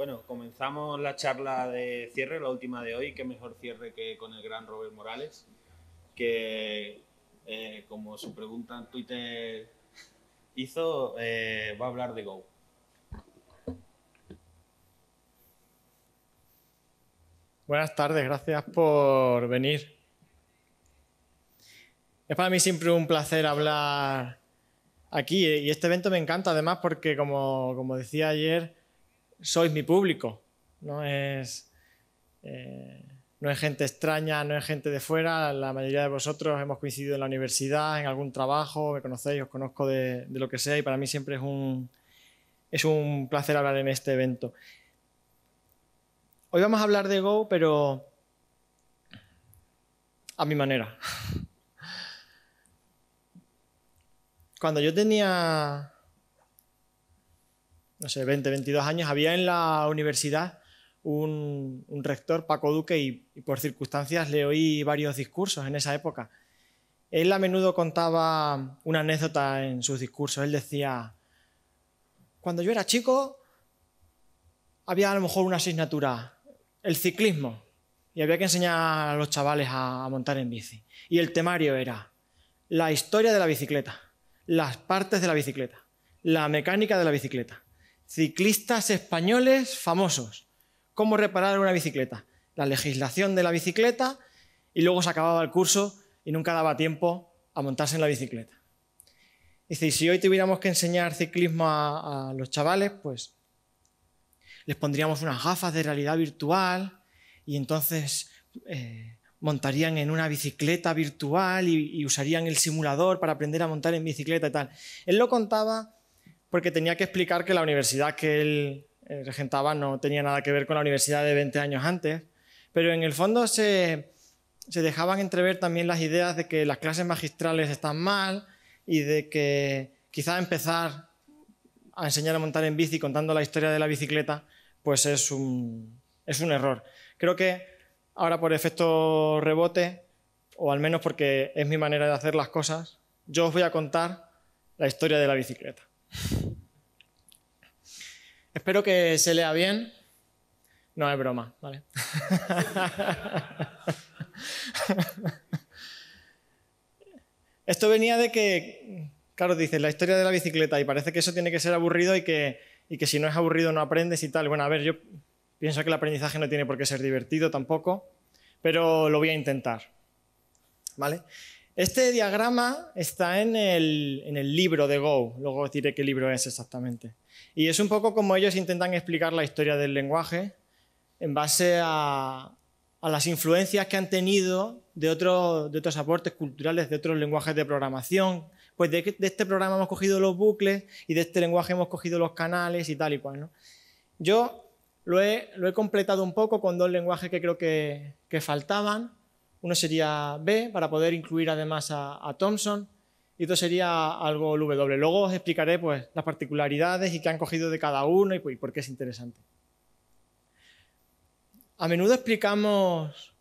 Bueno, comenzamos la charla de cierre, la última de hoy. Qué mejor cierre que con el gran Robert Morales, que eh, como su pregunta en Twitter hizo, eh, va a hablar de Go. Buenas tardes, gracias por venir. Es para mí siempre un placer hablar aquí eh, y este evento me encanta además porque, como decía ayer, sois mi público. No es, eh, no es gente extraña, no es gente de fuera. La mayoría de vosotros hemos coincidido en la universidad, en algún trabajo, me conocéis, os conozco de, de lo que sea y para mí siempre es un, es un placer hablar en este evento. Hoy vamos a hablar de Go, pero a mi manera. Cuando yo tenía no sé, 20, 22 años, había en la universidad un, rector, Paco Duque, y, por circunstancias le oí varios discursos en esa época. Él a menudo contaba una anécdota en sus discursos. Él decía, cuando yo era chico, había a lo mejor una asignatura, el ciclismo, y había que enseñar a los chavales a montar en bici. Y el temario era la historia de la bicicleta, las partes de la bicicleta, la mecánica de la bicicleta. Ciclistas españoles famosos. ¿Cómo reparar una bicicleta? La legislación de la bicicleta y luego se acababa el curso y nunca daba tiempo a montarse en la bicicleta. Dice, si hoy tuviéramos que enseñar ciclismo a, los chavales, pues les pondríamos unas gafas de realidad virtual y entonces eh, montarían en una bicicleta virtual y, usarían el simulador para aprender a montar en bicicleta y tal. Él lo contaba porque tenía que explicar que la universidad que él eh, regentaba no tenía nada que ver con la universidad de 20 años antes, pero en el fondo se, dejaban entrever también las ideas de que las clases magistrales están mal y de que quizás empezar a enseñar a montar en bici contando la historia de la bicicleta, pues es un error. Creo que ahora por efecto rebote, o al menos porque es mi manera de hacer las cosas, yo os voy a contar la historia de la bicicleta. Espero que se lea bien. No es broma, ¿vale? Esto venía de que, claro, dices, la historia de la bicicleta y parece que eso tiene que ser aburrido y que, y que si no es aburrido no aprendes y tal. Bueno, a ver, yo pienso que el aprendizaje no tiene por qué ser divertido tampoco, pero lo voy a intentar, ¿vale? Este diagrama está en el, libro de Go, luego os diré qué libro es exactamente. Y es un poco como ellos intentan explicar la historia del lenguaje en base a, las influencias que han tenido de, de, otros aportes culturales, de otros lenguajes de programación. Pues de, este programa hemos cogido los bucles y de este lenguaje hemos cogido los canales y tal y cual. ¿no? Yo lo he, completado un poco con dos lenguajes que creo que, que faltaban uno sería B, para poder incluir además a, Thompson, y otro sería algo el W. Luego os explicaré pues, las particularidades y qué han cogido de cada uno pues, y, por qué es interesante. A menudo explicamos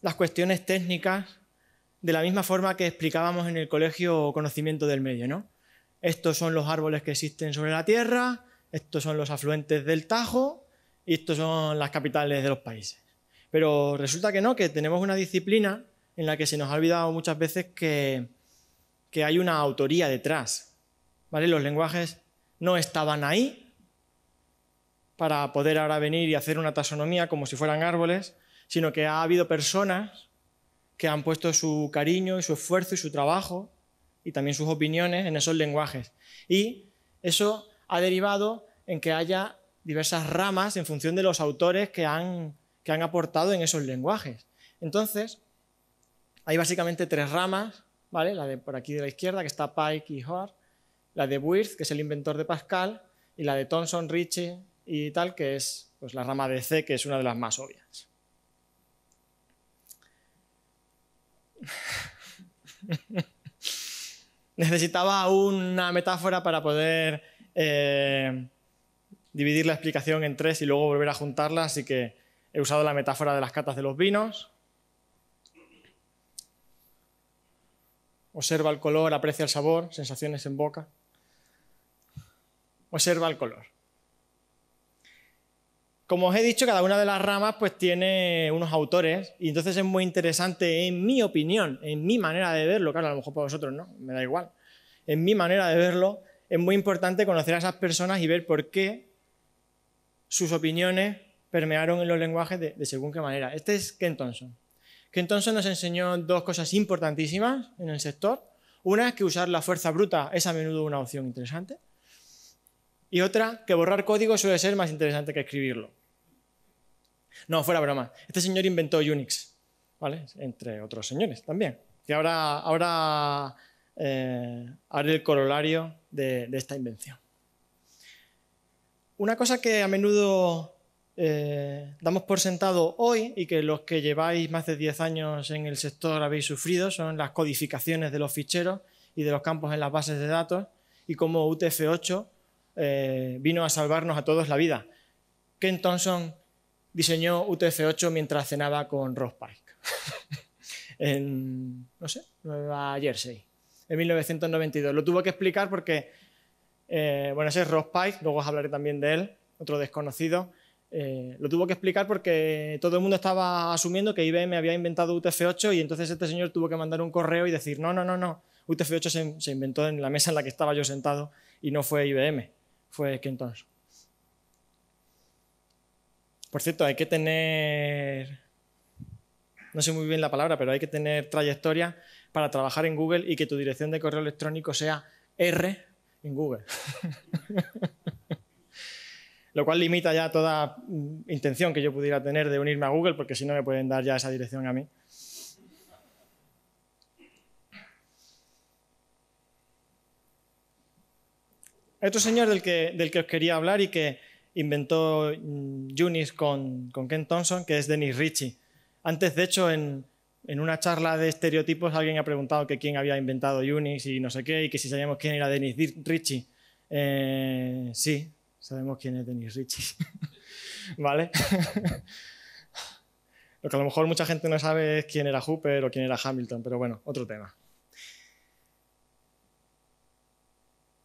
las cuestiones técnicas de la misma forma que explicábamos en el colegio conocimiento del medio, ¿no? Estos son los árboles que existen sobre la Tierra, estos son los afluentes del Tajo y estos son las capitales de los países. Pero resulta que no, que tenemos una disciplina en la que se nos ha olvidado muchas veces que, hay una autoría detrás. ¿vale? Los lenguajes no estaban ahí para poder ahora venir y hacer una taxonomía como si fueran árboles, sino que ha habido personas que han puesto su cariño y su esfuerzo y su trabajo y también sus opiniones en esos lenguajes. Y eso ha derivado en que haya diversas ramas en función de los autores que han que han aportado en esos lenguajes. Entonces, hay básicamente tres ramas, ¿vale? La de por aquí de la izquierda, que está Pike y Hoare, la de Wirth, que es el inventor de Pascal, y la de Thomson, Ritchie y tal, que es pues, la rama de C, que es una de las más obvias. Necesitaba una metáfora para poder eh, dividir la explicación en tres y luego volver a juntarla, así que He usado la metáfora de las catas de los vinos. Observa el color, aprecia el sabor, sensaciones en boca. Observa el color. Como os he dicho, cada una de las ramas pues tiene unos autores y entonces es muy interesante, en mi opinión, en mi manera de verlo, claro, a lo mejor para vosotros no, me da igual, en mi manera de verlo, es muy importante conocer a esas personas y ver por qué sus opiniones permearon en los lenguajes de, según qué manera. Este es Ken Thompson. Ken Thompson nos enseñó dos cosas importantísimas en el sector. Una es que usar la fuerza bruta es a menudo una opción interesante. Y otra, que borrar código suele ser más interesante que escribirlo. No, fuera broma. Este señor inventó Unix, ¿vale? Entre otros señores también. Y ahora, ahora eh, haré el corolario de, de esta invención. Una cosa que a menudo eh, damos por sentado hoy y que los que lleváis más de 10 años en el sector habéis sufrido son las codificaciones de los ficheros y de los campos en las bases de datos y cómo UTF-8 eh, vino a salvarnos a todos la vida. Ken Thompson diseñó UTF-8 mientras cenaba con Ross Pike en, no sé, Nueva Jersey, en 1992. Lo tuvo que explicar porque, eh, bueno, ese es Ross Pike, luego os hablaré también de él, otro desconocido, eh, lo tuvo que explicar porque todo el mundo estaba asumiendo que IBM había inventado UTF-8 y entonces este señor tuvo que mandar un correo y decir, no, no, no, no, UTF-8 se, inventó en la mesa en la que estaba yo sentado y no fue IBM, fue Kenton. Por cierto, hay que tener, no sé muy bien la palabra, pero hay que tener trayectoria para trabajar en Google y que tu dirección de correo electrónico sea R en Google. lo cual limita ya toda mm, intención que yo pudiera tener de unirme a Google, porque si no me pueden dar ya esa dirección a mí. Otro señor del que, del que os quería hablar y que inventó mm, Unix con, con Ken Thompson, que es Dennis Ritchie. Antes, de hecho, en, una charla de estereotipos alguien ha preguntado que quién había inventado Unix y no sé qué, y que si sabíamos quién era Dennis Ritchie. Eh, sí, Sabemos quién es Denis Ritchie, ¿Vale? lo que a lo mejor mucha gente no sabe es quién era Hooper o quién era Hamilton, pero bueno, otro tema.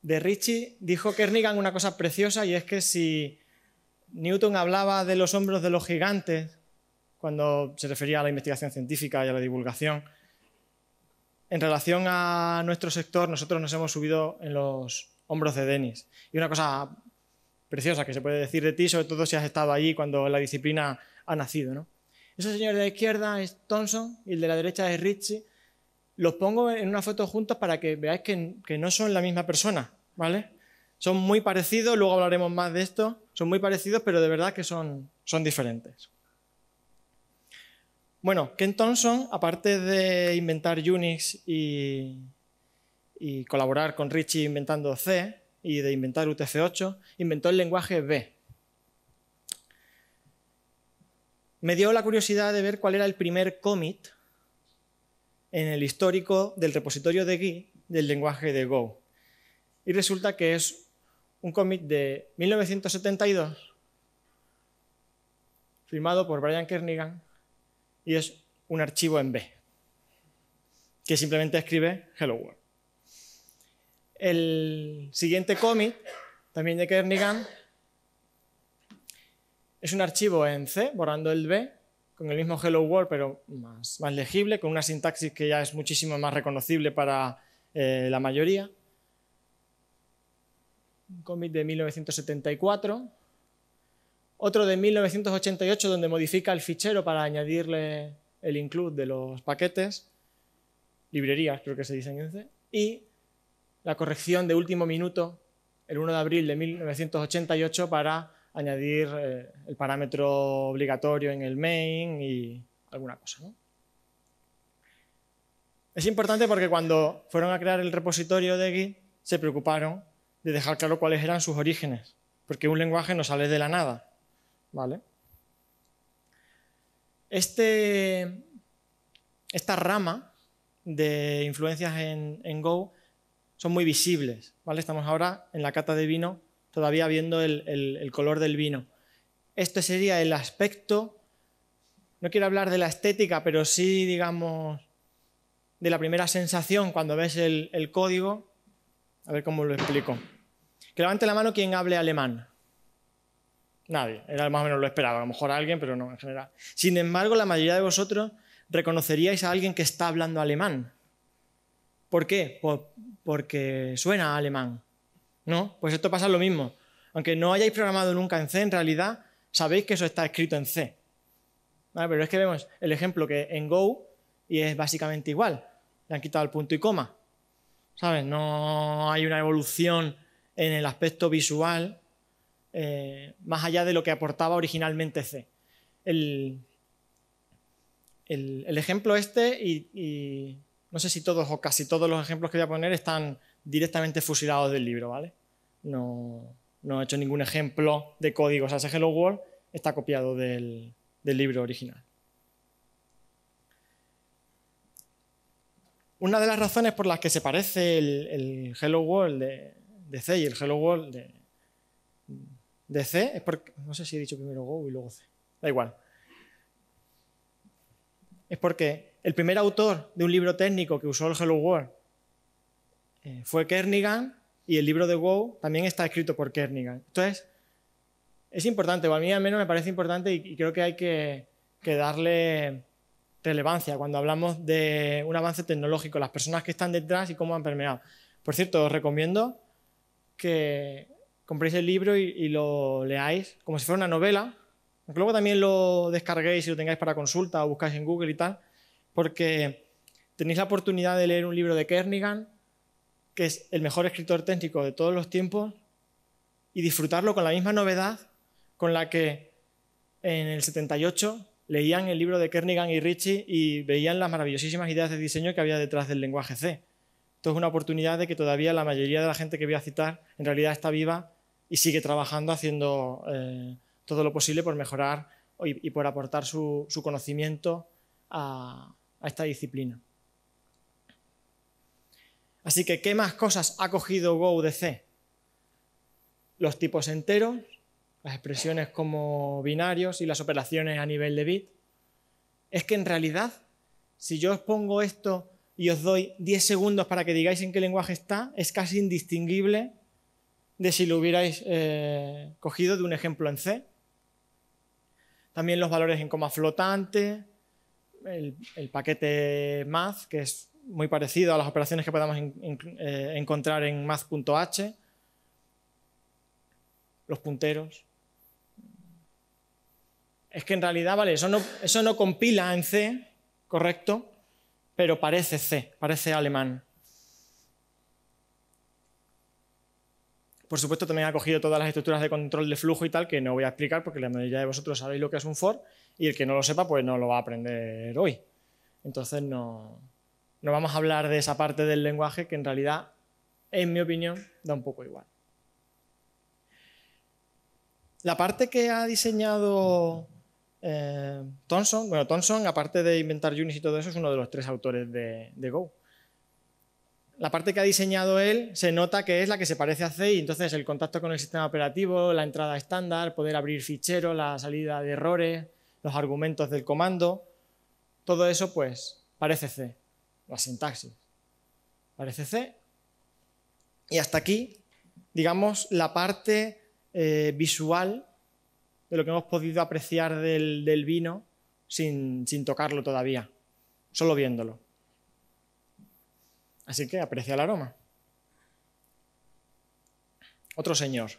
De Richie dijo Kernigan una cosa preciosa y es que si Newton hablaba de los hombros de los gigantes cuando se refería a la investigación científica y a la divulgación, en relación a nuestro sector, nosotros nos hemos subido en los hombros de Dennis. Y una cosa preciosa que se puede decir de ti, sobre todo si has estado allí cuando la disciplina ha nacido. ¿no? Ese señor de la izquierda es Thompson y el de la derecha es Ritchie. Los pongo en una foto juntos para que veáis que, no son la misma persona, ¿vale? Son muy parecidos, luego hablaremos más de esto. Son muy parecidos, pero de verdad que son, son diferentes. Bueno, Ken Thompson, aparte de inventar Unix y, y colaborar con Richie inventando C, y de inventar utc 8 inventó el lenguaje B. Me dio la curiosidad de ver cuál era el primer commit en el histórico del repositorio de GUI del lenguaje de Go. Y resulta que es un commit de 1972 firmado por Brian Kernigan y es un archivo en B que simplemente escribe Hello World. El siguiente commit, también de Kernigan es un archivo en C, borrando el B, con el mismo Hello World, pero más, legible, con una sintaxis que ya es muchísimo más reconocible para eh, la mayoría. Un commit de 1974. Otro de 1988 donde modifica el fichero para añadirle el include de los paquetes. Librerías, creo que se dice en C. Y la corrección de último minuto el 1 de abril de 1988 para añadir eh, el parámetro obligatorio en el main y alguna cosa. ¿no? Es importante porque cuando fueron a crear el repositorio de Git se preocuparon de dejar claro cuáles eran sus orígenes, porque un lenguaje no sale de la nada. ¿vale? Este, esta rama de influencias en, en Go son muy visibles. ¿vale? Estamos ahora en la cata de vino, todavía viendo el, color del vino. Este sería el aspecto, no quiero hablar de la estética, pero sí, digamos, de la primera sensación cuando ves el, código. A ver cómo lo explico. Que levante la mano quien hable alemán. Nadie, era más o menos lo esperaba, a lo mejor alguien, pero no en general. Sin embargo, la mayoría de vosotros reconoceríais a alguien que está hablando alemán. ¿Por qué? porque suena a alemán. ¿No? Pues esto pasa lo mismo. Aunque no hayáis programado nunca en C, en realidad sabéis que eso está escrito en C. Pero es que vemos el ejemplo que en Go y es básicamente igual. Le han quitado el punto y coma. ¿Sabes? No hay una evolución en el aspecto visual eh, más allá de lo que aportaba originalmente C. El, ejemplo este y no sé si todos o casi todos los ejemplos que voy a poner están directamente fusilados del libro, ¿vale? No, he hecho ningún ejemplo de código, o ese Hello World está copiado del, libro original. Una de las razones por las que se parece el, Hello World de, de, C y el Hello World de, de, C es porque, no sé si he dicho primero Go y luego C, da igual. Es porque el primer autor de un libro técnico que usó el Hello World eh, fue Kernigan y el libro de WoW también está escrito por Kernigan. Entonces, es importante, o a mí al menos me parece importante y, creo que hay que, darle relevancia cuando hablamos de un avance tecnológico, las personas que están detrás y cómo han permeado. Por cierto, os recomiendo que compréis el libro y, y, lo leáis como si fuera una novela, luego también lo descarguéis y lo tengáis para consulta o buscáis en Google y tal, porque tenéis la oportunidad de leer un libro de Kernigan, que es el mejor escritor técnico de todos los tiempos, y disfrutarlo con la misma novedad con la que en el 78 leían el libro de Kernigan y Ritchie y veían las maravillosísimas ideas de diseño que había detrás del lenguaje C. Esto es una oportunidad de que todavía la mayoría de la gente que voy a citar en realidad está viva y sigue trabajando haciendo eh, todo lo posible por mejorar y, por aportar su, su conocimiento a, a esta disciplina. Así que, ¿qué más cosas ha cogido Go de C? Los tipos enteros, las expresiones como binarios y las operaciones a nivel de bit. Es que en realidad, si yo os pongo esto y os doy 10 segundos para que digáis en qué lenguaje está, es casi indistinguible de si lo hubierais eh, cogido de un ejemplo en C. También los valores en coma flotante, el, paquete Math, que es muy parecido a las operaciones que podamos eh, encontrar en math.h, los punteros. Es que en realidad, vale, eso no, eso no compila en C, correcto, pero parece C, parece alemán. Por supuesto, también ha cogido todas las estructuras de control de flujo y tal, que no voy a explicar porque la mayoría de vosotros sabéis lo que es un for y el que no lo sepa, pues no lo va a aprender hoy. Entonces, no, vamos a hablar de esa parte del lenguaje que en realidad, en mi opinión, da un poco igual. La parte que ha diseñado eh, Thompson, bueno, Thomson, aparte de inventar Unix y todo eso, es uno de los tres autores de Go la parte que ha diseñado él se nota que es la que se parece a C y entonces el contacto con el sistema operativo, la entrada estándar, poder abrir fichero, la salida de errores, los argumentos del comando, todo eso pues parece C, la sintaxis. Parece C. Y hasta aquí, digamos, la parte eh, visual de lo que hemos podido apreciar del, vino sin tocarlo todavía, solo viéndolo. Así que aprecia el aroma. Otro señor.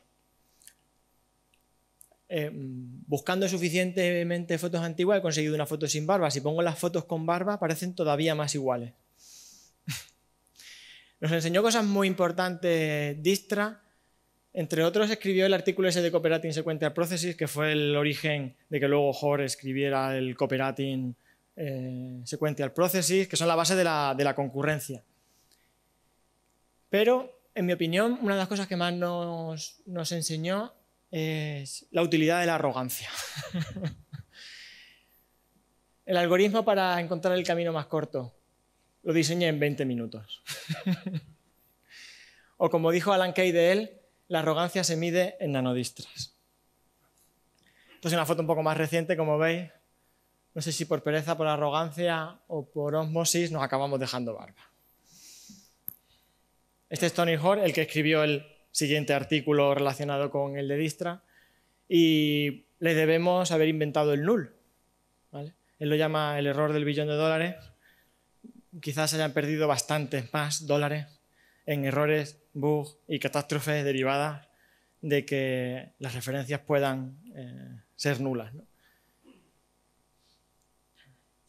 Eh, buscando suficientemente fotos antiguas he conseguido una foto sin barba. Si pongo las fotos con barba parecen todavía más iguales. Nos enseñó cosas muy importantes Distra. Entre otros, escribió el artículo ese de Cooperating Sequential Processes, que fue el origen de que luego Hoare escribiera el Cooperating eh, Sequential Processes, que son la base de la concurrencia. Pero, en mi opinión, una de las cosas que más nos, enseñó es la utilidad de la arrogancia. el algoritmo para encontrar el camino más corto lo diseñé en 20 minutos. o como dijo Alan Kay de él, la arrogancia se mide en nanodistras. Esto es una foto un poco más reciente, como veis. No sé si por pereza, por arrogancia o por osmosis nos acabamos dejando barba. Este es Tony Hoare, el que escribió el siguiente artículo relacionado con el de Distra, y le debemos haber inventado el null. Él lo llama el error del billón de dólares. Quizás hayan perdido bastantes más dólares en errores, bugs y catástrofes derivadas de que las referencias puedan eh, ser nulas.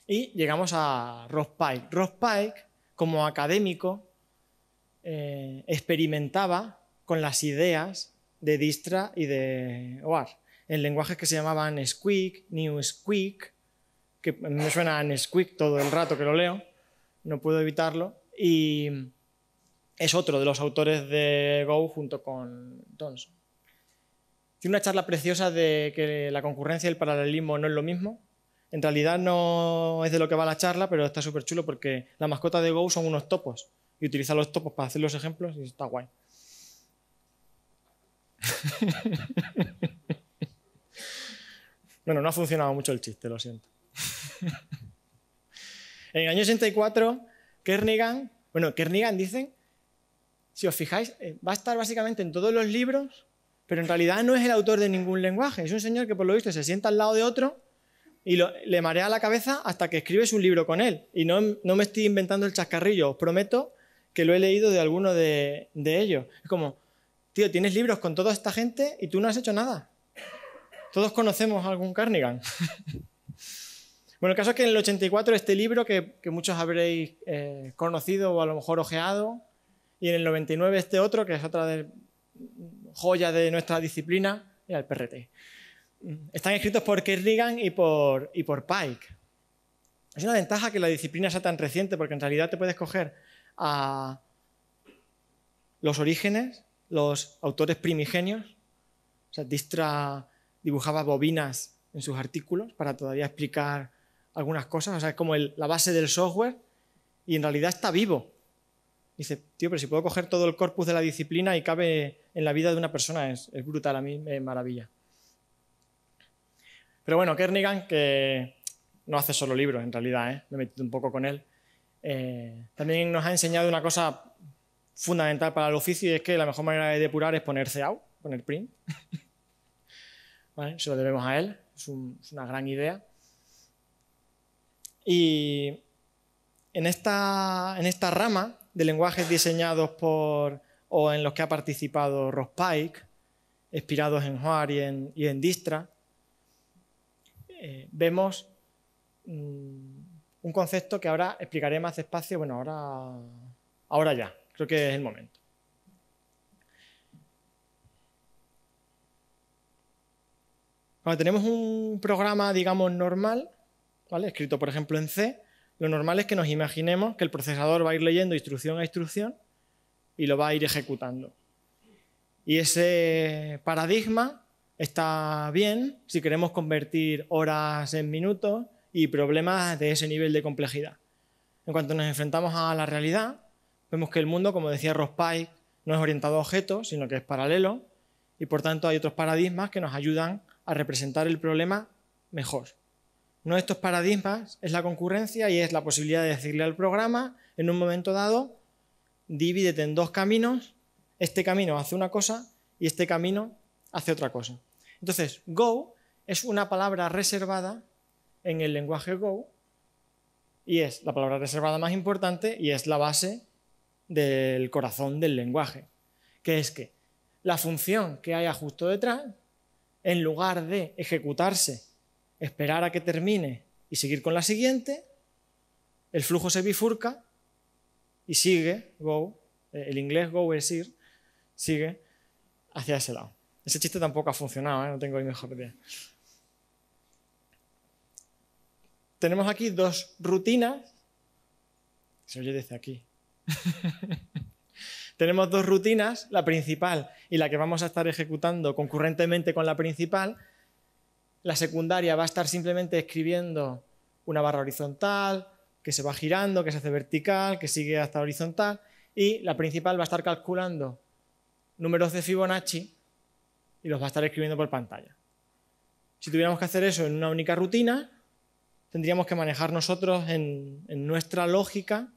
Y llegamos a Ross Pike. Ross Pike, como académico, eh, experimentaba con las ideas de Distra y de OAR, en lenguajes que se llamaban Squeak, New Squeak, que me suena a squeak todo el rato que lo leo, no puedo evitarlo, y es otro de los autores de Go junto con Thompson. Tiene una charla preciosa de que la concurrencia y el paralelismo no es lo mismo. En realidad no es de lo que va la charla, pero está súper chulo porque la mascota de Go son unos topos y los topos para hacer los ejemplos y está guay. bueno, no ha funcionado mucho el chiste, lo siento. en el año 84, Kernigan, bueno, Kernigan dicen, si os fijáis, eh, va a estar básicamente en todos los libros, pero en realidad no es el autor de ningún lenguaje. Es un señor que por lo visto se sienta al lado de otro y le marea la cabeza hasta que escribes un libro con él. Y no, no me estoy inventando el chascarrillo, os prometo que lo he leído de alguno de, ellos. Es como, tío, tienes libros con toda esta gente y tú no has hecho nada. Todos conocemos algún Carnegie. bueno, el caso es que en el 84 este libro que, muchos habréis eh, conocido o a lo mejor ojeado, y en el 99 este otro, que es otra de, joya de nuestra disciplina, era el PRT. Están escritos por Kerrigan y por, y por Pike. Es una ventaja que la disciplina sea tan reciente, porque en realidad te puedes coger a los orígenes, los autores primigenios. O sea, Distra dibujaba bobinas en sus artículos para todavía explicar algunas cosas. O sea, es como la base del software y en realidad está vivo. Dice, tío, pero si puedo coger todo el corpus de la disciplina y cabe en la vida de una persona, es, brutal, a mí me maravilla. Pero bueno, Kernigan, que no hace solo libros en realidad, ¿eh? me he metido un poco con él, eh, también nos ha enseñado una cosa fundamental para el oficio y es que la mejor manera de depurar es poner CAU, poner print. Se lo debemos a él, es, una gran idea. Y en esta, en esta rama de lenguajes diseñados por o en los que ha participado Ross Pike, inspirados en Hoare y en, Distra, eh, vemos mm, un concepto que ahora explicaré más despacio, bueno, ahora, ahora ya, creo que es el momento. Cuando tenemos un programa, digamos, normal, escrito por ejemplo en C, lo normal es que nos imaginemos que el procesador va a ir leyendo instrucción a instrucción y lo va a ir ejecutando. Y ese paradigma está bien si queremos convertir horas en minutos y problemas de ese nivel de complejidad. En cuanto nos enfrentamos a la realidad, vemos que el mundo, como decía Ross Pike, no es orientado a objetos, sino que es paralelo, y por tanto hay otros paradigmas que nos ayudan a representar el problema mejor. Uno de estos paradigmas es la concurrencia y es la posibilidad de decirle al programa, en un momento dado, divídete en dos caminos, este camino hace una cosa y este camino hace otra cosa. Entonces, go es una palabra reservada en el lenguaje Go y es la palabra reservada más importante y es la base del corazón del lenguaje, que es que la función que hay justo detrás, en lugar de ejecutarse, esperar a que termine y seguir con la siguiente, el flujo se bifurca y sigue, go, eh, el inglés go es ir, sigue hacia ese lado. Ese chiste tampoco ha funcionado, ¿eh? no tengo ni mejor idea. tenemos aquí dos rutinas. Se oye desde aquí. tenemos dos rutinas, la principal y la que vamos a estar ejecutando concurrentemente con la principal. La secundaria va a estar simplemente escribiendo una barra horizontal, que se va girando, que se hace vertical, que sigue hasta horizontal, y la principal va a estar calculando números de Fibonacci y los va a estar escribiendo por pantalla. Si tuviéramos que hacer eso en una única rutina, tendríamos que manejar nosotros en, nuestra lógica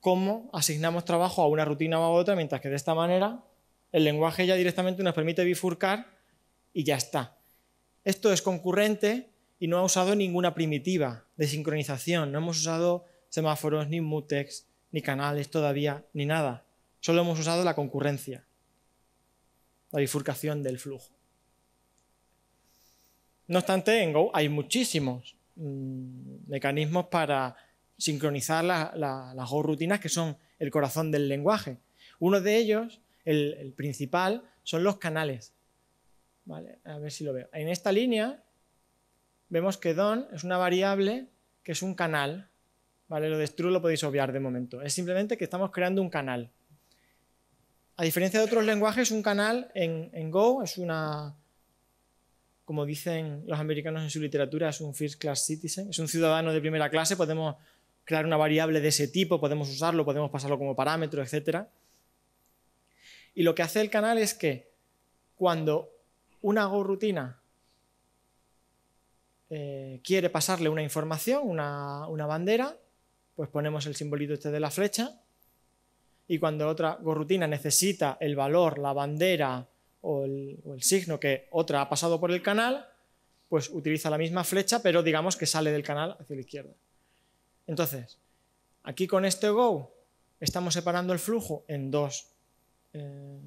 cómo asignamos trabajo a una rutina o a otra, mientras que de esta manera el lenguaje ya directamente nos permite bifurcar y ya está. Esto es concurrente y no ha usado ninguna primitiva de sincronización. No hemos usado semáforos, ni mutex, ni canales todavía, ni nada. Solo hemos usado la concurrencia, la bifurcación del flujo. No obstante, en Go hay muchísimos. Mm, mecanismos para sincronizar las go rutinas que son el corazón del lenguaje. Uno de ellos, el, principal, son los canales. Vale, a ver si lo veo. En esta línea vemos que don es una variable que es un canal. Vale, lo de stru lo podéis obviar de momento. Es simplemente que estamos creando un canal. A diferencia de otros lenguajes, un canal en, en Go es una, como dicen los americanos en su literatura, es un first class citizen, es un ciudadano de primera clase, podemos crear una variable de ese tipo, podemos usarlo, podemos pasarlo como parámetro, etc. Y lo que hace el canal es que cuando una gorrutina eh, quiere pasarle una información, una, bandera, pues ponemos el simbolito este de la flecha, y cuando otra gorrutina necesita el valor, la bandera, o el, signo que otra ha pasado por el canal, pues utiliza la misma flecha, pero digamos que sale del canal hacia la izquierda. Entonces, aquí con este go estamos separando el flujo en dos eh,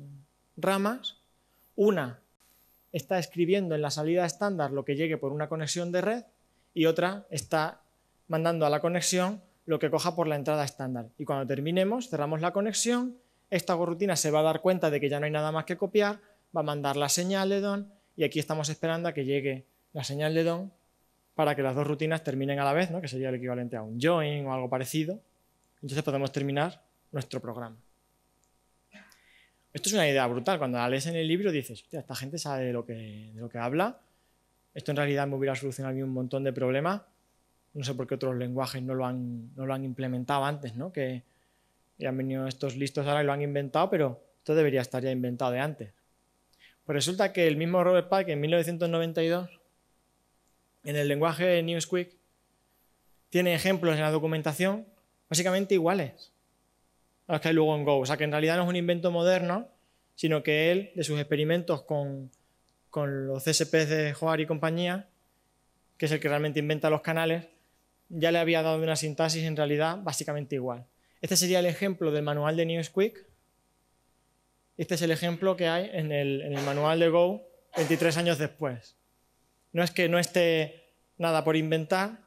ramas. Una está escribiendo en la salida estándar lo que llegue por una conexión de red y otra está mandando a la conexión lo que coja por la entrada estándar. Y cuando terminemos, cerramos la conexión, esta gorrutina se va a dar cuenta de que ya no hay nada más que copiar, va a mandar la señal de DON y aquí estamos esperando a que llegue la señal de DON para que las dos rutinas terminen a la vez, que sería el equivalente a un join o algo parecido. Entonces podemos terminar nuestro programa. Esto es una idea brutal. Cuando la lees en el libro dices, esta gente sabe de lo, que, habla. Esto en realidad me hubiera solucionado un montón de problemas. No sé por qué otros lenguajes no lo han, implementado antes, Que, ya han venido estos listos ahora y lo han inventado, pero esto debería estar ya inventado de antes. Pues resulta que el mismo Robert Pack en 1992, en el lenguaje de Newsquick, tiene ejemplos en la documentación básicamente iguales a los que hay luego en Go. O sea que en realidad no es un invento moderno, sino que él, de sus experimentos con, los CSPs de Hoare y compañía, que es el que realmente inventa los canales, ya le había dado una sintaxis en realidad básicamente igual. Este sería el ejemplo del manual de Newsquick este es el ejemplo que hay en el, manual de Go 23 años después. No es que no esté nada por inventar,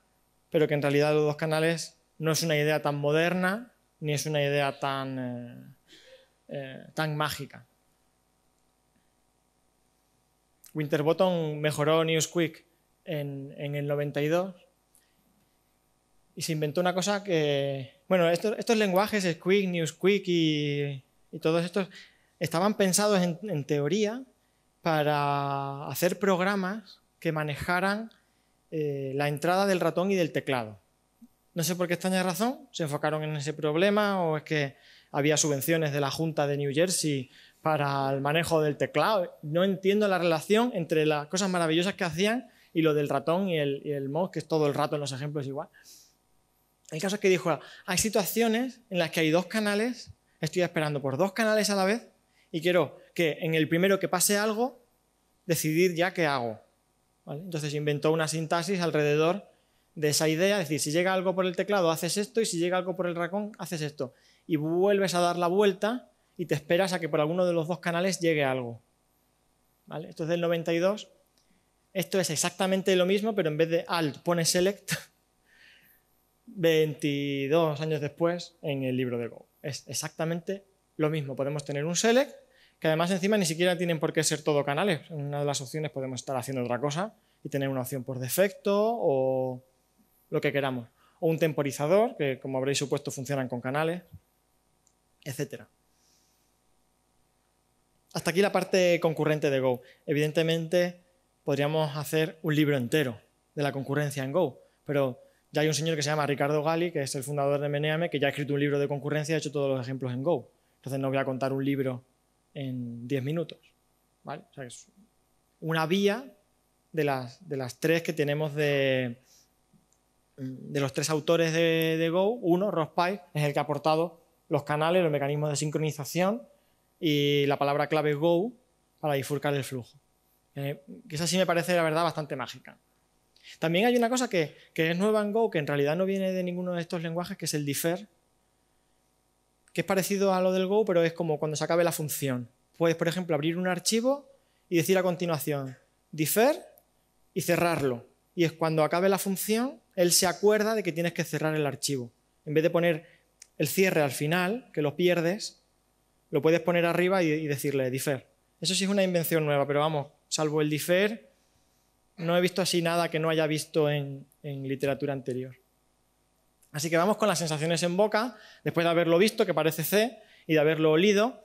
pero que en realidad los dos canales no es una idea tan moderna ni es una idea tan, eh, eh, tan mágica. Winterbottom mejoró Newsquick en, en, el 92 y se inventó una cosa que... Bueno, estos, lenguajes, Squick, Newsquick y todos estos, estaban pensados en, teoría para hacer programas que manejaran eh, la entrada del ratón y del teclado. No sé por qué extraña razón, se enfocaron en ese problema o es que había subvenciones de la Junta de New Jersey para el manejo del teclado. No entiendo la relación entre las cosas maravillosas que hacían y lo del ratón y el, y que es todo el rato en los ejemplos igual. El caso es que dijo, ah, hay situaciones en las que hay dos canales, estoy esperando por dos canales a la vez, y quiero que en el primero que pase algo, decidir ya qué hago. Entonces inventó una sintaxis alrededor de esa idea, es decir, si llega algo por el teclado, haces esto, y si llega algo por el racón, haces esto. Y vuelves a dar la vuelta y te esperas a que por alguno de los dos canales llegue algo. Esto es del 92. Esto es exactamente lo mismo, pero en vez de alt pone select 22 años después en el libro de Go. Es exactamente lo mismo, podemos tener un select, que además encima ni siquiera tienen por qué ser todo canales. En una de las opciones podemos estar haciendo otra cosa y tener una opción por defecto o lo que queramos. O un temporizador, que como habréis supuesto funcionan con canales, etc. Hasta aquí la parte concurrente de Go. Evidentemente podríamos hacer un libro entero de la concurrencia en Go, pero ya hay un señor que se llama Ricardo Gali, que es el fundador de Meneame, que ya ha escrito un libro de concurrencia y ha hecho todos los ejemplos en Go. Entonces no voy a contar un libro en 10 minutos. ¿vale? es una vía de las, tres que tenemos de, de los tres autores de, Go. Uno, Ross Pike, es el que ha aportado los canales, los mecanismos de sincronización y la palabra clave Go para bifurcar el flujo. Eh, esa sí me parece, la verdad, bastante mágica. También hay una cosa que, que, es nueva en Go, que en realidad no viene de ninguno de estos lenguajes, que es el defer que es parecido a lo del Go, pero es como cuando se acabe la función. Puedes, por ejemplo, abrir un archivo y decir a continuación defer y cerrarlo. Y es cuando acabe la función, él se acuerda de que tienes que cerrar el archivo. En vez de poner el cierre al final, que lo pierdes, lo puedes poner arriba y, decirle defer. Eso sí es una invención nueva, pero vamos, salvo el defer, no he visto así nada que no haya visto en literatura anterior. Así que vamos con las sensaciones en boca, después de haberlo visto, que parece C, y de haberlo olido,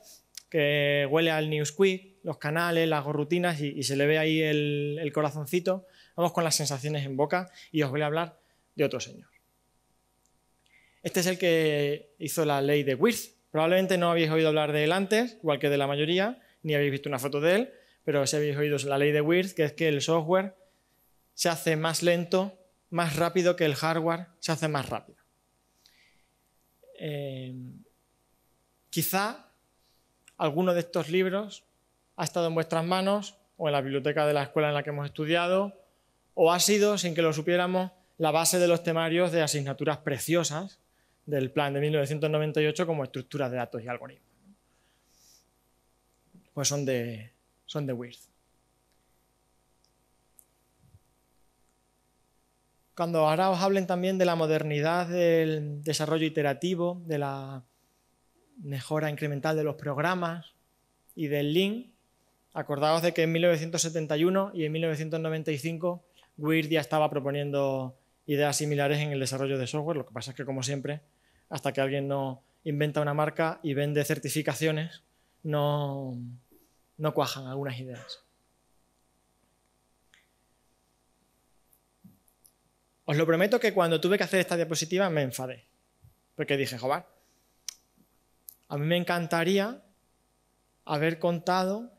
que huele al Newsquick, los canales, las gorrutinas, y, se le ve ahí el, el corazoncito. Vamos con las sensaciones en boca y os voy a hablar de otro señor. Este es el que hizo la ley de Wirth. Probablemente no habéis oído hablar de él antes, igual que de la mayoría, ni habéis visto una foto de él, pero si habéis oído la ley de Wirth, que es que el software se hace más lento más rápido que el hardware se hace más rápido. Eh, quizá alguno de estos libros ha estado en vuestras manos o en la biblioteca de la escuela en la que hemos estudiado o ha sido, sin que lo supiéramos, la base de los temarios de asignaturas preciosas del plan de 1998 como estructuras de datos y algoritmos. Pues son de, son de WIRTH. cuando ahora os hablen también de la modernidad del desarrollo iterativo, de la mejora incremental de los programas y del link, acordaos de que en 1971 y en 1995 Weird ya estaba proponiendo ideas similares en el desarrollo de software. Lo que pasa es que, como siempre, hasta que alguien no inventa una marca y vende certificaciones, no, no cuajan algunas ideas. Os lo prometo que cuando tuve que hacer esta diapositiva me enfadé. Porque dije, joder, a mí me encantaría haber contado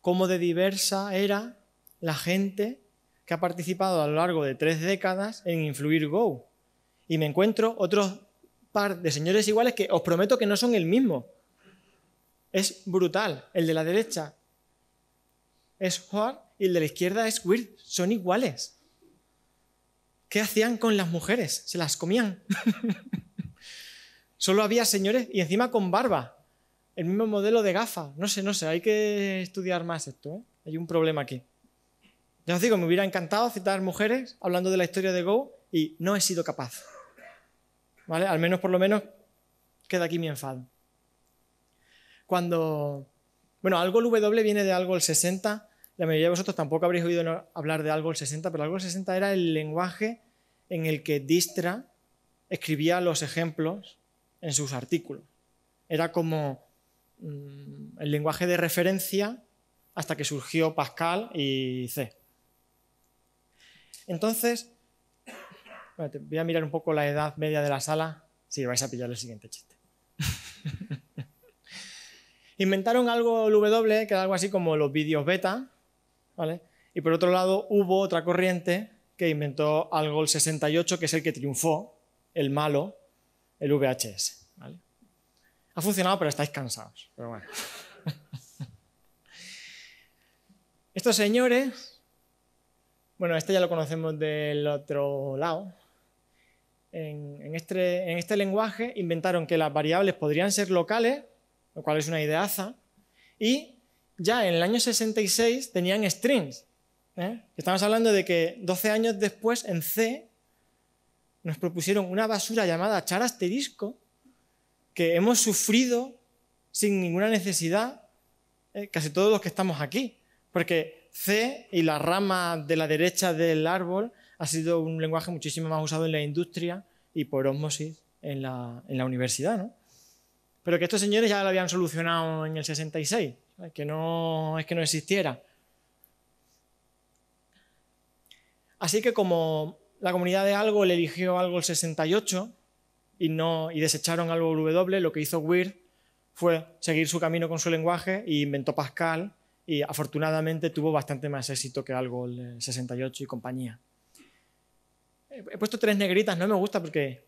cómo de diversa era la gente que ha participado a lo largo de tres décadas en influir Go. Y me encuentro otro par de señores iguales que os prometo que no son el mismo. Es brutal. El de la derecha es Juan y el de la izquierda es Weird. Son iguales. ¿Qué hacían con las mujeres? Se las comían. Solo había señores y encima con barba. El mismo modelo de gafa. No sé, no sé, hay que estudiar más esto. ¿eh? Hay un problema aquí. Ya os digo, me hubiera encantado citar mujeres hablando de la historia de Go y no he sido capaz. ¿Vale? Al menos, por lo menos, queda aquí mi enfado. Cuando. Bueno, algo el W viene de algo el 60 la mayoría de vosotros tampoco habréis oído hablar de algo el 60, pero algo el 60 era el lenguaje en el que Distra escribía los ejemplos en sus artículos. Era como mm, el lenguaje de referencia hasta que surgió Pascal y C. Entonces, voy a mirar un poco la edad media de la sala, si vais a pillar el siguiente chiste. Inventaron algo el W, que era algo así como los vídeos beta, y por otro lado, hubo otra corriente que inventó algo el 68, que es el que triunfó, el malo, el VHS. Ha funcionado, pero estáis cansados. Estos señores, bueno, este ya lo conocemos del otro lado. En, este, en este lenguaje inventaron que las variables podrían ser locales, lo cual es una ideaza, y ya en el año 66 tenían strings. ¿eh? Estamos hablando de que 12 años después, en C, nos propusieron una basura llamada charasterisco que hemos sufrido sin ninguna necesidad, ¿eh? casi todos los que estamos aquí, porque C y la rama de la derecha del árbol ha sido un lenguaje muchísimo más usado en la industria y por osmosis en la, universidad, Pero que estos señores ya lo habían solucionado en el 66 que no es que no existiera. Así que como la comunidad de algo le eligió algo el 68 y, no, y desecharon algo W, lo que hizo Weird fue seguir su camino con su lenguaje e inventó Pascal y afortunadamente tuvo bastante más éxito que algo el 68 y compañía. He puesto tres negritas, no me gusta porque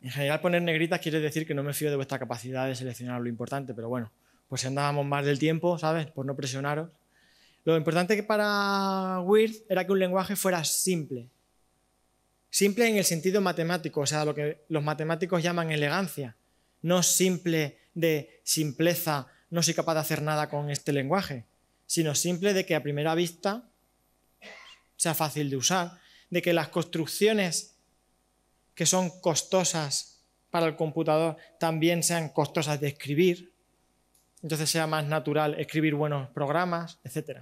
en general poner negritas quiere decir que no me fío de vuestra capacidad de seleccionar lo importante, pero bueno pues andábamos más del tiempo, ¿sabes? Por no presionaros. Lo importante para Weird era que un lenguaje fuera simple. Simple en el sentido matemático, o sea, lo que los matemáticos llaman elegancia. No simple de simpleza, no soy capaz de hacer nada con este lenguaje, sino simple de que a primera vista sea fácil de usar, de que las construcciones que son costosas para el computador también sean costosas de escribir, entonces sea más natural escribir buenos programas, etc.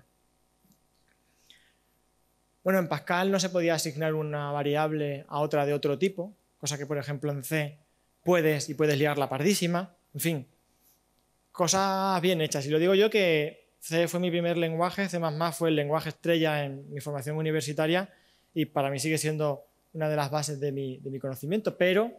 Bueno, en Pascal no se podía asignar una variable a otra de otro tipo, cosa que por ejemplo en C puedes y puedes liar la pardísima, en fin, cosas bien hechas. Y lo digo yo que C fue mi primer lenguaje, C fue el lenguaje estrella en mi formación universitaria y para mí sigue siendo una de las bases de mi, de mi conocimiento, pero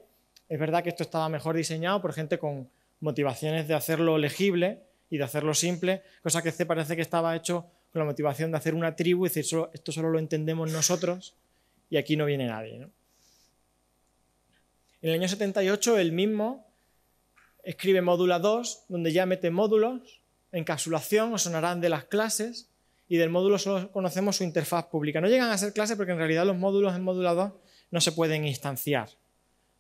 es verdad que esto estaba mejor diseñado por gente con motivaciones de hacerlo legible y de hacerlo simple, cosa que se este parece que estaba hecho con la motivación de hacer una tribu y decir, esto solo lo entendemos nosotros y aquí no viene nadie. En el año 78 el mismo escribe módula 2, donde ya mete módulos, encapsulación, os sonarán de las clases, y del módulo solo conocemos su interfaz pública. No llegan a ser clases porque en realidad los módulos en módula 2 no se pueden instanciar.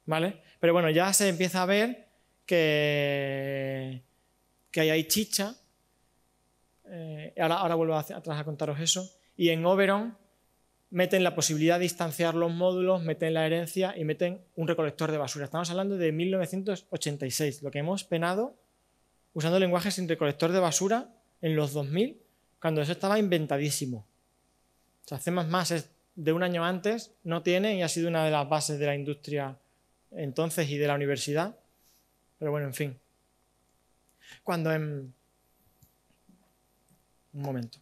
¿Vale? Pero bueno, ya se empieza a ver que, que hay ahí chicha. Eh, ahora, ahora, vuelvo atrás a contaros eso. Y en Oberon meten la posibilidad de distanciar los módulos, meten la herencia y meten un recolector de basura. Estamos hablando de 1986, lo que hemos penado usando lenguajes sin recolector de basura en los 2000, cuando eso estaba inventadísimo. O sea, más es de un año antes, no tiene y ha sido una de las bases de la industria entonces y de la universidad. Pero bueno, en fin. Cuando en... Un momento.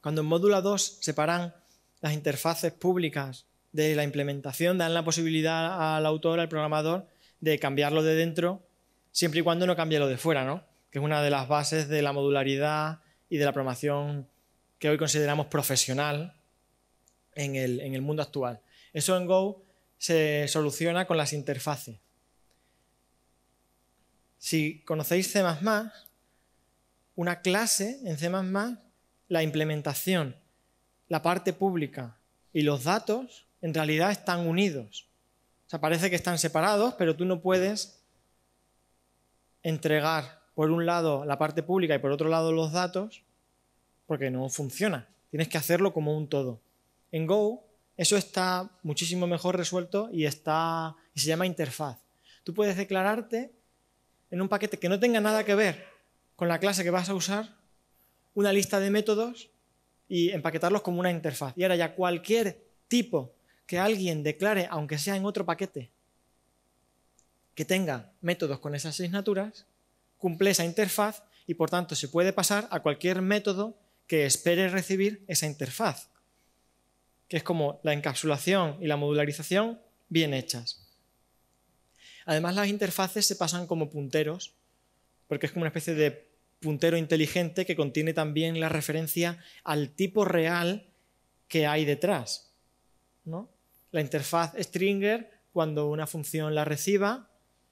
Cuando en módulo 2 separan las interfaces públicas de la implementación, dan la posibilidad al autor, al programador, de cambiarlo de dentro, siempre y cuando no cambie lo de fuera, ¿no? Que es una de las bases de la modularidad y de la programación que hoy consideramos profesional, en el, mundo actual. Eso en Go se soluciona con las interfaces. Si conocéis C, una clase en C, la implementación, la parte pública y los datos en realidad están unidos. O sea, parece que están separados, pero tú no puedes entregar por un lado la parte pública y por otro lado los datos porque no funciona. Tienes que hacerlo como un todo. En Go eso está muchísimo mejor resuelto y, está, y se llama interfaz. Tú puedes declararte en un paquete que no tenga nada que ver con la clase que vas a usar, una lista de métodos y empaquetarlos como una interfaz. Y ahora ya cualquier tipo que alguien declare, aunque sea en otro paquete, que tenga métodos con esas asignaturas, cumple esa interfaz y por tanto se puede pasar a cualquier método que espere recibir esa interfaz que es como la encapsulación y la modularización bien hechas. Además, las interfaces se pasan como punteros, porque es como una especie de puntero inteligente que contiene también la referencia al tipo real que hay detrás. La interfaz stringer, cuando una función la reciba,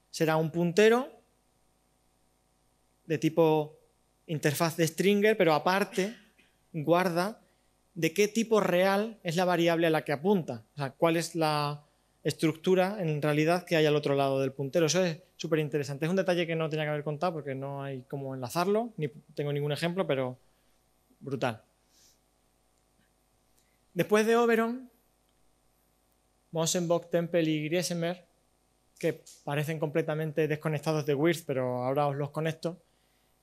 será un puntero de tipo interfaz de stringer, pero aparte guarda de qué tipo real es la variable a la que apunta, o sea, cuál es la estructura en realidad que hay al otro lado del puntero. Eso es súper interesante. Es un detalle que no tenía que haber contado porque no hay cómo enlazarlo, ni tengo ningún ejemplo, pero brutal. Después de Oberon, Mosenbock, Tempel y Griesemer, que parecen completamente desconectados de Wirth, pero ahora os los conecto,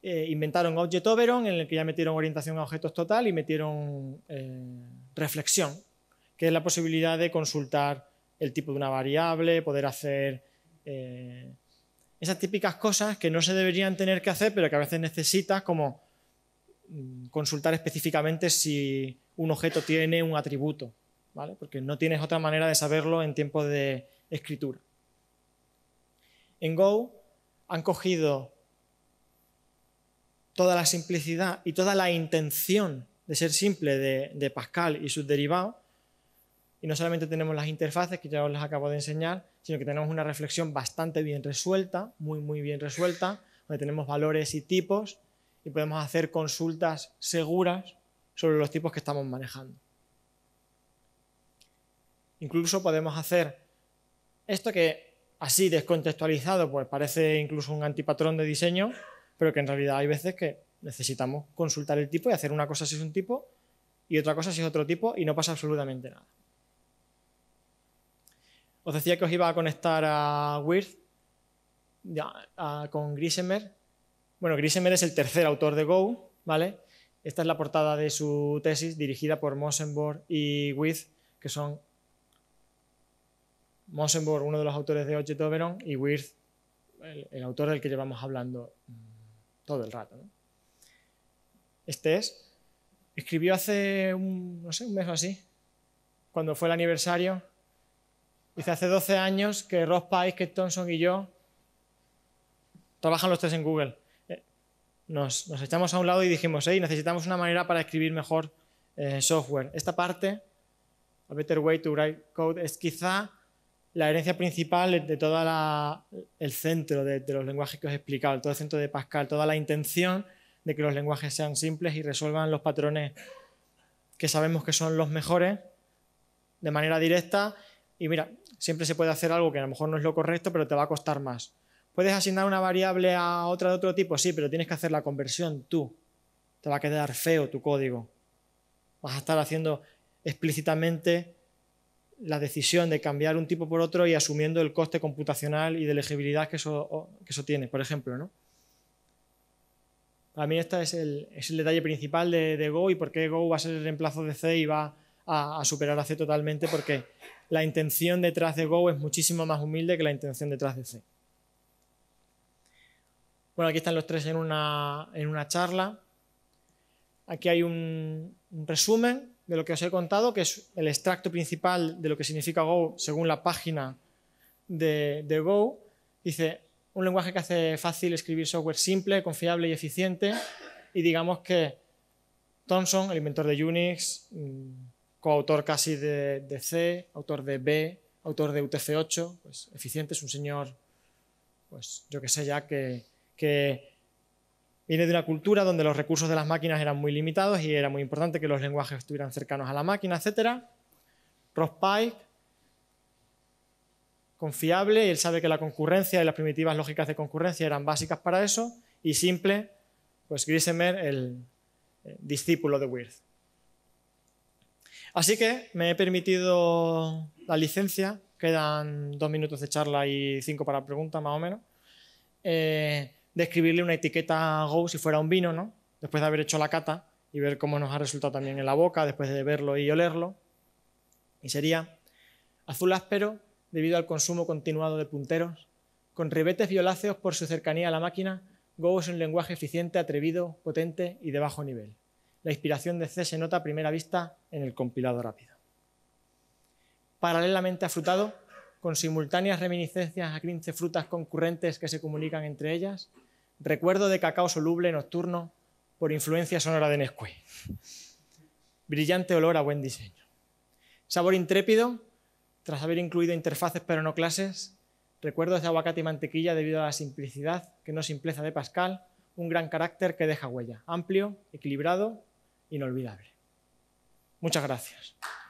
eh, inventaron Object Oberon, en el que ya metieron orientación a objetos total y metieron eh, reflexión, que es la posibilidad de consultar el tipo de una variable, poder hacer eh, esas típicas cosas que no se deberían tener que hacer, pero que a veces necesitas, como mm, consultar específicamente si un objeto tiene un atributo, ¿vale? porque no tienes otra manera de saberlo en tiempo de escritura. En Go han cogido toda la simplicidad y toda la intención de ser simple de, Pascal y sus derivados. Y no solamente tenemos las interfaces, que ya os las acabo de enseñar, sino que tenemos una reflexión bastante bien resuelta, muy, muy bien resuelta, donde tenemos valores y tipos y podemos hacer consultas seguras sobre los tipos que estamos manejando. Incluso podemos hacer esto que así descontextualizado, pues parece incluso un antipatrón de diseño, pero que en realidad hay veces que necesitamos consultar el tipo y hacer una cosa si es un tipo y otra cosa si es otro tipo y no pasa absolutamente nada. Os decía que os iba a conectar a Wirth con Grisemer. Bueno, Grisemer es el tercer autor de Go, ¿vale? Esta es la portada de su tesis dirigida por Mosenborg y Wirth, que son Mosenborg, uno de los autores de Object y Wirth, el, autor del que llevamos hablando todo el rato. Este es, escribió hace un, no sé, un mes o así, cuando fue el aniversario, dice hace 12 años que Ross Pike, que Thompson y yo trabajan los tres en Google. Eh, nos, echamos a un lado y dijimos, hey, necesitamos una manera para escribir mejor eh, software. Esta parte, A Better Way to Write Code, es quizá la herencia principal de todo el centro de, los lenguajes que os he explicado, todo el centro de Pascal, toda la intención de que los lenguajes sean simples y resuelvan los patrones que sabemos que son los mejores de manera directa. Y mira, siempre se puede hacer algo que a lo mejor no es lo correcto, pero te va a costar más. ¿Puedes asignar una variable a otra de otro tipo? Sí, pero tienes que hacer la conversión tú. Te va a quedar feo tu código. Vas a estar haciendo explícitamente la decisión de cambiar un tipo por otro y asumiendo el coste computacional y de elegibilidad que eso, que eso tiene, por ejemplo. ¿no? Para mí este es el, detalle principal de, Go y por qué Go va a ser el reemplazo de C y va a, superar a C totalmente porque la intención detrás de Go es muchísimo más humilde que la intención detrás de C. Bueno, aquí están los tres en una, en una charla. Aquí hay un resumen de lo que os he contado, que es el extracto principal de lo que significa Go según la página de, Go. Dice, un lenguaje que hace fácil escribir software simple, confiable y eficiente. Y digamos que Thompson el inventor de Unix, mm, coautor casi de, C, autor de B, autor de UTC-8, pues eficiente, es un señor, pues yo que sé ya, que, que Viene de una cultura donde los recursos de las máquinas eran muy limitados y era muy importante que los lenguajes estuvieran cercanos a la máquina, etc. Ross Pike, confiable, él sabe que la concurrencia y las primitivas lógicas de concurrencia eran básicas para eso, y simple, pues Grisemer, el eh, discípulo de Wirth. Así que me he permitido la licencia, quedan dos minutos de charla y cinco para preguntas más o menos. Eh, describirle una etiqueta a Go si fuera un vino, ¿no? Después de haber hecho la cata y ver cómo nos ha resultado también en la boca, después de verlo y olerlo. Y sería azul áspero debido al consumo continuado de punteros, con ribetes violáceos por su cercanía a la máquina, Go es un lenguaje eficiente, atrevido, potente y de bajo nivel. La inspiración de C se nota a primera vista en el compilado rápido. Paralelamente a Frutado, con simultáneas reminiscencias a 15 frutas concurrentes que se comunican entre ellas, Recuerdo de cacao soluble nocturno por influencia sonora de Nesquik. Brillante olor a buen diseño. Sabor intrépido, tras haber incluido interfaces pero no clases. Recuerdos de aguacate y mantequilla debido a la simplicidad, que no simpleza de Pascal, un gran carácter que deja huella. Amplio, equilibrado, inolvidable. Muchas gracias.